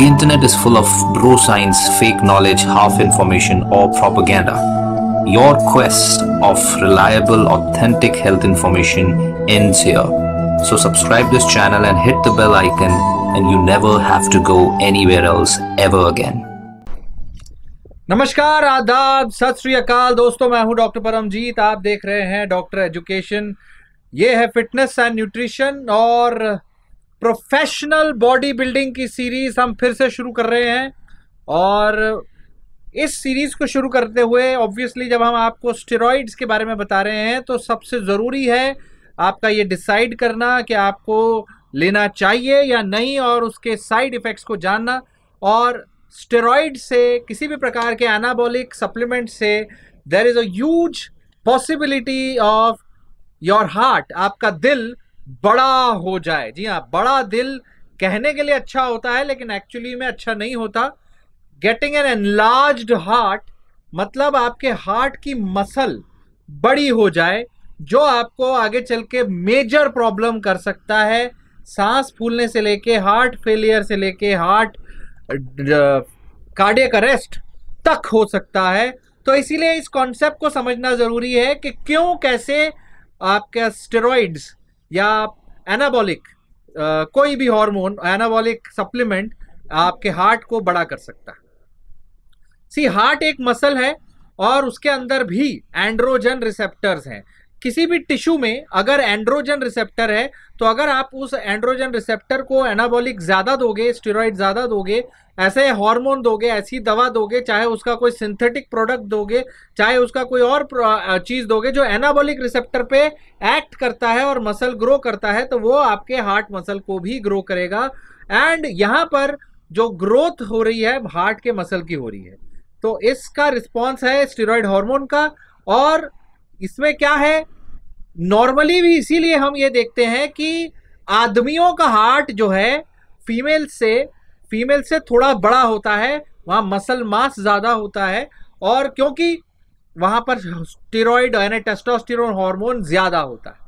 The internet is full of bro science, fake knowledge, half information or propaganda. Your quest of reliable, authentic health information ends here. So subscribe this channel and hit the bell icon and you never have to go anywhere else ever again. नमस्कार आदाब सत श्री अकाल दोस्तों मैं हूं doctor Paramjit आप देख रहे हैं डॉक्टर एजुकेशन ये है फिटनेस एंड न्यूट्रिशन और प्रोफेशनल बॉडी बिल्डिंग की सीरीज हम फिर से शुरू कर रहे हैं और इस सीरीज को शुरू करते हुए ऑब्वियसली जब हम आपको स्टेरॉइड्स के बारे में बता रहे हैं तो सबसे ज़रूरी है आपका ये डिसाइड करना कि आपको लेना चाहिए या नहीं और उसके साइड इफ़ेक्ट्स को जानना और स्टेरॉइड से किसी भी प्रकार के एनाबॉलिक सप्लीमेंट से there is a huge possibility of your heart आपका दिल बड़ा हो जाए जी हाँ बड़ा दिल कहने के लिए अच्छा होता है लेकिन एक्चुअली में अच्छा नहीं होता गेटिंग एन एनलार्ज हार्ट मतलब आपके हार्ट की मसल बड़ी हो जाए जो आपको आगे चल के मेजर प्रॉब्लम कर सकता है सांस फूलने से लेके हार्ट फेलियर से लेके हार्ट कार्डियक अरेस्ट तक हो सकता है तो इसीलिए इस कॉन्सेप्ट को समझना ज़रूरी है कि क्यों कैसे आपके स्टेरॉइड्स या एनाबॉलिक कोई भी हार्मोन एनाबॉलिक सप्लीमेंट आपके हार्ट को बड़ा कर सकता है सी हार्ट एक मसल है और उसके अंदर भी एंड्रोजन रिसेप्टर्स हैं किसी भी टिश्यू में अगर एंड्रोजन रिसेप्टर है तो अगर आप उस एंड्रोजन रिसेप्टर को एनाबॉलिक ज़्यादा दोगे स्टेरॉइड ज़्यादा दोगे ऐसे हार्मोन दोगे ऐसी दवा दोगे चाहे उसका कोई सिंथेटिक प्रोडक्ट दोगे चाहे उसका कोई और चीज़ दोगे जो एनाबॉलिक रिसेप्टर पे एक्ट करता है और मसल ग्रो करता है तो वो आपके हार्ट मसल को भी ग्रो करेगा एंड यहाँ पर जो ग्रोथ हो रही है हार्ट के मसल की हो रही है तो इसका रिस्पॉन्स है स्टेरॉयड हॉर्मोन का और इसमें क्या है नॉर्मली भी इसीलिए हम ये देखते हैं कि आदमियों का हार्ट जो है फीमेल से फीमेल से थोड़ा बड़ा होता है वहाँ मसल मास ज़्यादा होता है और क्योंकि वहाँ पर स्टेरॉइड यानी टेस्टोस्टेरोन हार्मोन ज़्यादा होता है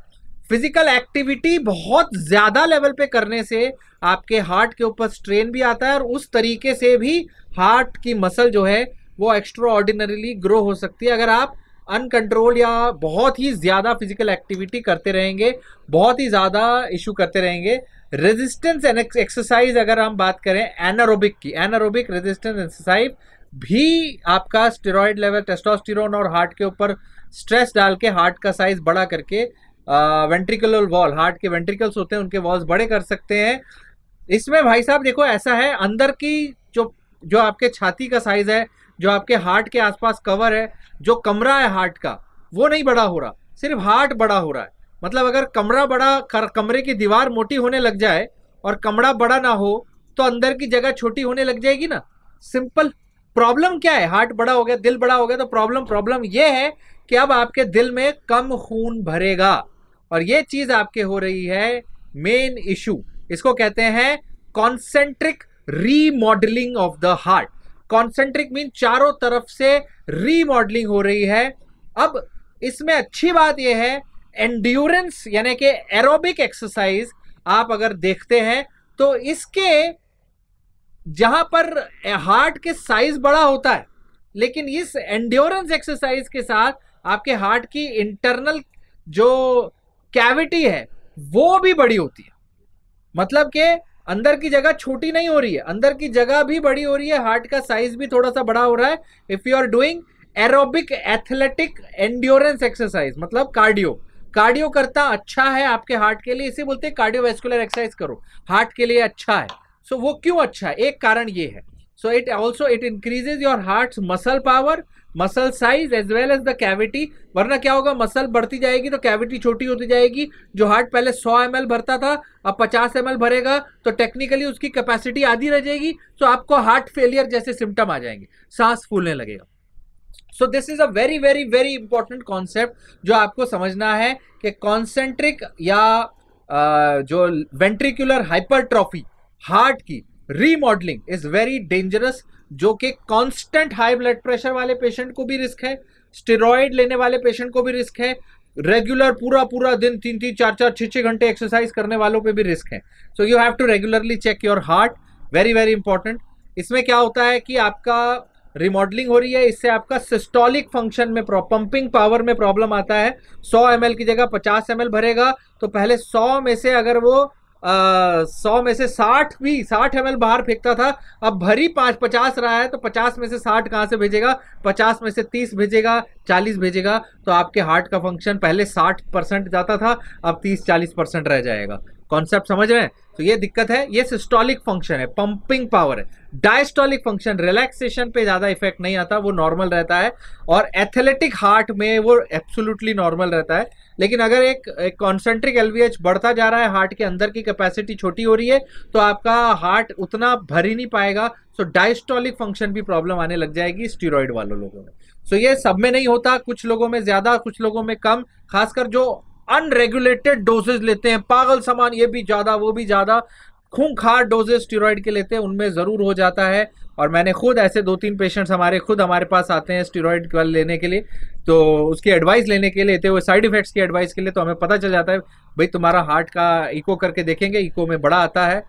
फिजिकल एक्टिविटी बहुत ज़्यादा लेवल पे करने से आपके हार्ट के ऊपर स्ट्रेन भी आता है और उस तरीके से भी हार्ट की मसल जो है वो एक्स्ट्रा ऑर्डिनरीली ग्रो हो सकती है अगर आप अनकंट्रोल या बहुत ही ज़्यादा फिजिकल एक्टिविटी करते रहेंगे बहुत ही ज़्यादा इशू करते रहेंगे रेजिस्टेंस एक्सरसाइज अगर हम बात करें एनारोबिक की एनारोबिक रेजिस्टेंस एक्सरसाइज भी आपका स्टेरॉयड लेवल टेस्टोस्टेरोन और हार्ट के ऊपर स्ट्रेस डाल के हार्ट का साइज बड़ा करके वेंट्रिकुलर वॉल हार्ट के वेंट्रिकल्स होते हैं उनके वॉल्स बड़े कर सकते हैं इसमें भाई साहब देखो ऐसा है अंदर की जो जो आपके छाती का साइज है जो आपके हार्ट के आसपास कवर है जो कमरा है हार्ट का वो नहीं बड़ा हो रहा सिर्फ हार्ट बड़ा हो रहा है मतलब अगर कमरा बड़ा कर, कमरे की दीवार मोटी होने लग जाए और कमरा बड़ा ना हो तो अंदर की जगह छोटी होने लग जाएगी ना सिंपल प्रॉब्लम क्या है हार्ट बड़ा हो गया दिल बड़ा हो गया तो प्रॉब्लम प्रॉब्लम ये है कि अब आपके दिल में कम खून भरेगा और ये चीज आपके हो रही है मेन इशू इसको कहते हैं concentric remodelling of the heart concentric mean चारों तरफ से रीमॉडलिंग हो रही है अब इसमें अच्छी बात यह है एंड्यूरेंस यानी कि एरोबिक एक्सरसाइज आप अगर देखते हैं तो इसके जहां पर हार्ट के साइज बड़ा होता है लेकिन इस एंड्योरेंस एक्सरसाइज के साथ आपके हार्ट की इंटरनल जो कैविटी है वो भी बड़ी होती है मतलब कि अंदर की जगह छोटी नहीं हो रही है अंदर की जगह भी बड़ी हो रही है हार्ट का साइज भी थोड़ा सा बड़ा हो रहा है if you are doing aerobic athletic endurance exercise मतलब कार्डियो कार्डियो करता अच्छा है आपके हार्ट के लिए इसे बोलते हैं कार्डियोवेस्कुलर एक्सरसाइज करो हार्ट के लिए अच्छा है सो so, वो क्यों अच्छा है एक कारण ये है So it also it increases your heart's muscle power, muscle size as well as the cavity वरना क्या होगा मसल बढ़ती जाएगी तो कैविटी छोटी होती जाएगी जो हार्ट पहले 100 एम भरता था अब 50 एम भरेगा तो टेक्निकली उसकी कैपेसिटी आधी रह जाएगी तो आपको हार्ट फेलियर जैसे सिम्टम आ जाएंगे सांस फूलने लगेगा so this is a very very very important concept जो आपको समझना है कि कॉन्सेंट्रिक या जो वेंट्रिकुलर हाइपरट्रॉफी हार्ट की रीमॉडलिंग इज वेरी डेंजरस जो कि कांस्टेंट हाई ब्लड प्रेशर वाले पेशेंट को भी रिस्क है स्टेरॉइड लेने वाले पेशेंट को भी रिस्क है रेगुलर पूरा पूरा दिन तीन तीन चार चार छः छः घंटे एक्सरसाइज करने वालों पे भी रिस्क है so you have to regularly check your heart very very important इसमें क्या होता है कि आपका रिमॉडलिंग हो रही है इससे आपका सिस्टोलिक फंक्शन में पंपिंग पावर में प्रॉब्लम आता है 100 एम की जगह 50 एम भरेगा तो पहले 100 में से अगर वो सौ में से साठ भी साठ एम बाहर फेंकता था अब भरी पाँच पचास रहा है तो पचास में से साठ कहाँ से भेजेगा पचास में से तीस भेजेगा चालीस भेजेगा तो आपके हार्ट का फंक्शन पहले साठ परसेंट जाता था अब तीस चालीस परसेंट रह जाएगा कॉन्सेप्ट समझ रहे हैं तो ये दिक्कत है ये सिस्टोलिक फंक्शन है पंपिंग पावर है डायस्टोलिक फंक्शन रिलैक्सेशन पे ज़्यादा इफेक्ट नहीं आता वो नॉर्मल रहता है और एथलेटिक हार्ट में वो एब्सोल्युटली नॉर्मल रहता है लेकिन अगर एक कॉन्सेंट्रिक एलवीएच बढ़ता जा रहा है हार्ट के अंदर की कैपेसिटी छोटी हो रही है तो आपका हार्ट उतना भर ही नहीं पाएगा सो डायस्टोलिक फंक्शन भी प्रॉब्लम आने लग जाएगी स्टीरोइड वालों लोगों में सो ये सब में नहीं होता कुछ लोगों में ज़्यादा कुछ लोगों में कम खासकर जो अनरेगुलेटेड डोजेज लेते हैं पागल सामान ये भी ज़्यादा वो भी ज़्यादा खूंखार डोजेज स्टीरोइड के लेते हैं उनमें ज़रूर हो जाता है और मैंने खुद ऐसे दो तीन पेशेंट्स हमारे खुद हमारे पास आते हैं स्टीरोइड लेने के लिए तो उसकी एडवाइस लेने के लिए वो साइड इफेक्ट्स की एडवाइस के लिए तो हमें पता चल जाता है भाई तुम्हारा हार्ट का इको करके देखेंगे इको में बड़ा आता है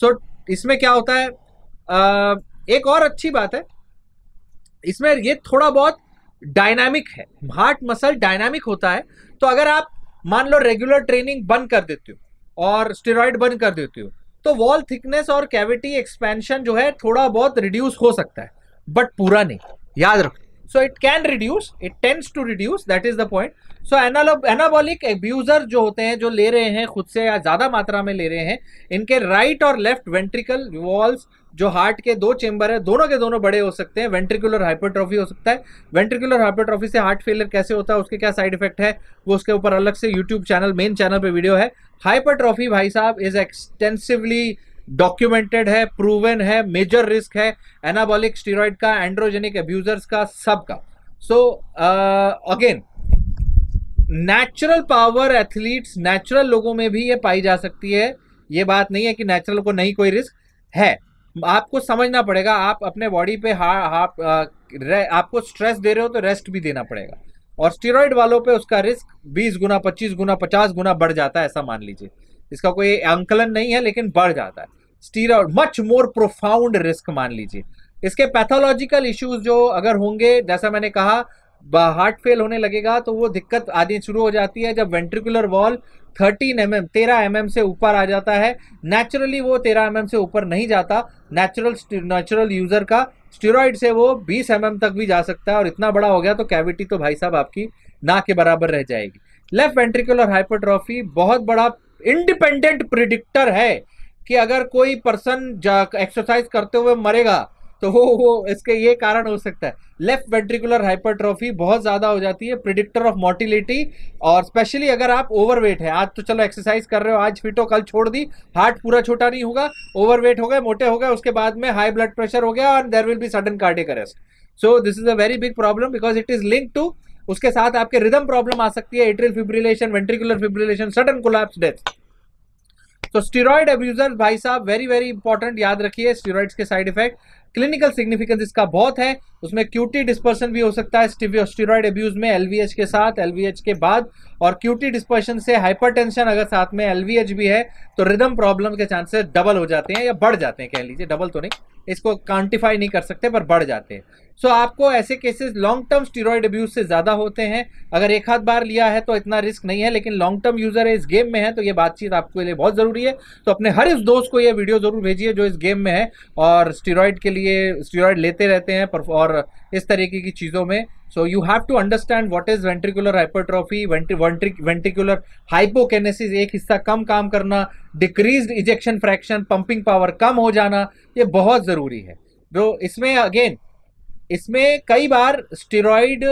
सो so, इसमें क्या होता है आ, एक और अच्छी बात है इसमें ये थोड़ा बहुत डायनामिक है हार्ट मसल डायनामिक होता है तो अगर आप मान लो रेगुलर ट्रेनिंग बंद कर देते हो और स्टेरॉइड बंद कर देते हो तो वॉल थिकनेस और कैविटी एक्सपेंशन जो है थोड़ा बहुत रिड्यूस हो सकता है बट पूरा नहीं याद रखो so it can reduce it tends to reduce that is the point so anabolic abuser जो होते हैं जो ले रहे हैं खुद से या ज़्यादा मात्रा में ले रहे हैं इनके राइट और लेफ्ट वेंट्रिकल वॉल्स जो हार्ट के दो चेंबर है दोनों के दोनों बड़े हो सकते हैं वेंट्रिकुलर हाइपरट्रॉफी हो सकता है वेंट्रिकुलर हाइपरट्रॉफी से हार्ट फेलियर कैसे होता है उसके क्या साइड इफेक्ट है वो उसके ऊपर अलग से यूट्यूब चैनल मेन चैनल पे वीडियो है हाइपरट्रॉफी भाई साहब इज एक्सटेंसिवली डॉक्यूमेंटेड है प्रूवन है मेजर रिस्क है एनाबॉलिक स्टीरोइड का एंड्रोजेनिक एब्यूजर्स का सब का so again natural power athletes natural लोगों में भी ये पाई जा सकती है ये बात नहीं है कि नेचुरल को नहीं कोई रिस्क है आपको समझना पड़ेगा आप अपने बॉडी पे हा, हा, आ, आपको स्ट्रेस दे रहे हो तो रेस्ट भी देना पड़ेगा और स्टेरॉइड वालों पे उसका रिस्क 20 गुना 25 गुना 50 गुना बढ़ जाता है ऐसा मान लीजिए इसका कोई आंकलन नहीं है लेकिन बढ़ जाता है steroid much more profound risk मान लीजिए इसके पैथोलॉजिकल इश्यूज जो अगर होंगे जैसा मैंने कहा हार्ट फेल होने लगेगा तो वो दिक्कत आदि शुरू हो जाती है जब वेंट्रिकुलर वॉल 13 एम एम तेरह एम mm एम से ऊपर आ जाता है नेचुरली वो 13 एम mm से ऊपर नहीं जाता नेचुरल नेचुरल यूजर का स्टीरोइड से वो 20 एम mm तक भी जा सकता है और इतना बड़ा हो गया तो कैविटी तो भाई साहब आपकी ना के बराबर रह जाएगी लेफ्ट वेंट्रिकुलर हाइपोट्रॉफी बहुत बड़ा इंडिपेंडेंट प्रिडिक्टर है कि अगर कोई पर्सन एक्सरसाइज करते हुए मरेगा तो वो वो इसके ये कारण हो सकता है लेफ्ट वेंट्रिकुलर हाइपरट्रॉफी बहुत ज़्यादा हो जाती है प्रिडिक्टर ऑफ मोर्टिलिटी और स्पेशली अगर आप ओवरवेट है आज तो चलो एक्सरसाइज कर रहे हो आज फिट हो कल छोड़ दी हार्ट पूरा छोटा नहीं होगा ओवरवेट हो गए मोटे हो गए उसके बाद में हाई ब्लड प्रेशर हो गया और there will be sudden cardiac arrest so this is a very big problem because it is link to उसके साथ आपके रिदम प्रॉब्लम आ सकती है atrial fibrillation ventricular fibrillation sudden collapse death तो स्टीरोड एब्यूजर भाई साहब वेरी वेरी इंपॉर्टेंट याद रखिए स्टीरोइड्स के साइड इफेक्ट क्लिनिकल सिग्निफिकेंस इसका बहुत है उसमें क्यूटी डिस्पर्सन भी हो सकता है स्टीरोइड एब्यूज में एलवीएच के साथ एलवीएच के बाद और क्यूटी डिस्पर्सन से हाइपरटेंशन अगर साथ में एलवीएच भी है तो रिदम प्रॉब्लम के चांसेस डबल हो जाते हैं या बढ़ जाते हैं कह लीजिए डबल तो नहीं इसको क्वान्टिफाई नहीं कर सकते पर बढ़ जाते हैं सो so, आपको ऐसे cases long term steroid abuse से ज़्यादा होते हैं अगर एक हाथ बार लिया है तो इतना रिस्क नहीं है लेकिन लॉन्ग टर्म यूज़र है इस गेम में है तो ये बातचीत आपके लिए बहुत ज़रूरी है तो अपने हर इस दोस्त को ये वीडियो ज़रूर भेजिए जो इस गेम में है और स्टीरोड के लिए स्टीरोयड लेते रहते हैं और इस तरीके की चीज़ों में So you have to understand what is ventricular hypertrophy, ventri ventric ventricular hypokinesis, एक हिस्सा कम काम करना decrease ejection fraction pumping power कम हो जाना ये बहुत ज़रूरी है तो इसमें अगेन इसमें कई बार स्टेरॉइड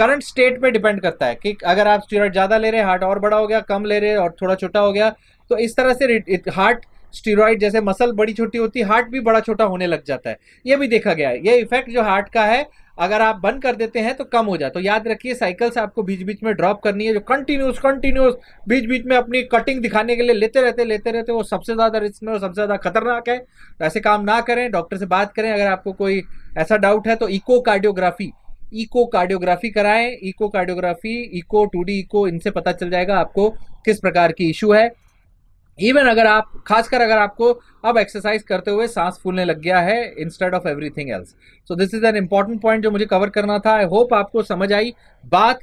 करंट स्टेट पे डिपेंड करता है कि अगर आप स्टेरॉइड ज़्यादा ले रहे हैं हार्ट और बड़ा हो गया कम ले रहे हैं और थोड़ा छोटा हो गया तो इस तरह से हार्ट स्टीरोड जैसे मसल बड़ी छोटी होती है हार्ट भी बड़ा छोटा होने लग जाता है ये भी देखा गया है ये इफेक्ट जो हार्ट का है अगर आप बंद कर देते हैं तो कम हो जाए तो याद रखिए साइकिल्स आपको बीच बीच में ड्रॉप करनी है जो कंटिन्यूस कंटिन्यूस बीच बीच में अपनी कटिंग दिखाने के लिए लेते रहते लेते रहते वो सबसे ज़्यादा रिस्क में और सबसे ज़्यादा खतरनाक है तो ऐसे काम ना करें डॉक्टर से बात करें अगर आपको कोई ऐसा डाउट है तो इको कार्डियोग्राफी इको कार्डियोग्राफी कराएं echocardiography echo two D echo इनसे पता चल जाएगा आपको किस प्रकार की इशू है इवन अगर आप खासकर अगर आपको अब एक्सरसाइज करते हुए सांस फूलने लग गया है instead of everything else so this is an important point जो मुझे कवर करना था आई होप आपको समझ आई बात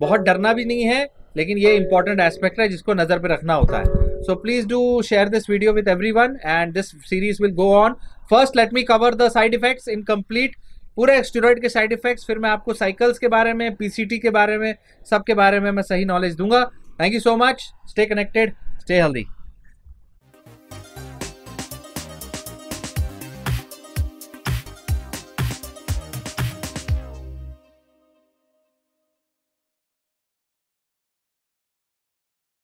बहुत डरना भी नहीं है लेकिन ये इंपॉर्टेंट एस्पेक्ट है जिसको नज़र पे रखना होता है so please do share this video with everyone and this series will go on first let me cover the side effects in complete पूरे स्टेरॉइड के साइड इफेक्ट्स फिर मैं आपको साइकिल्स के बारे में पीसीटी के बारे में सबके बारे में मैं सही नॉलेज दूंगा thank you so much stay connected stay healthy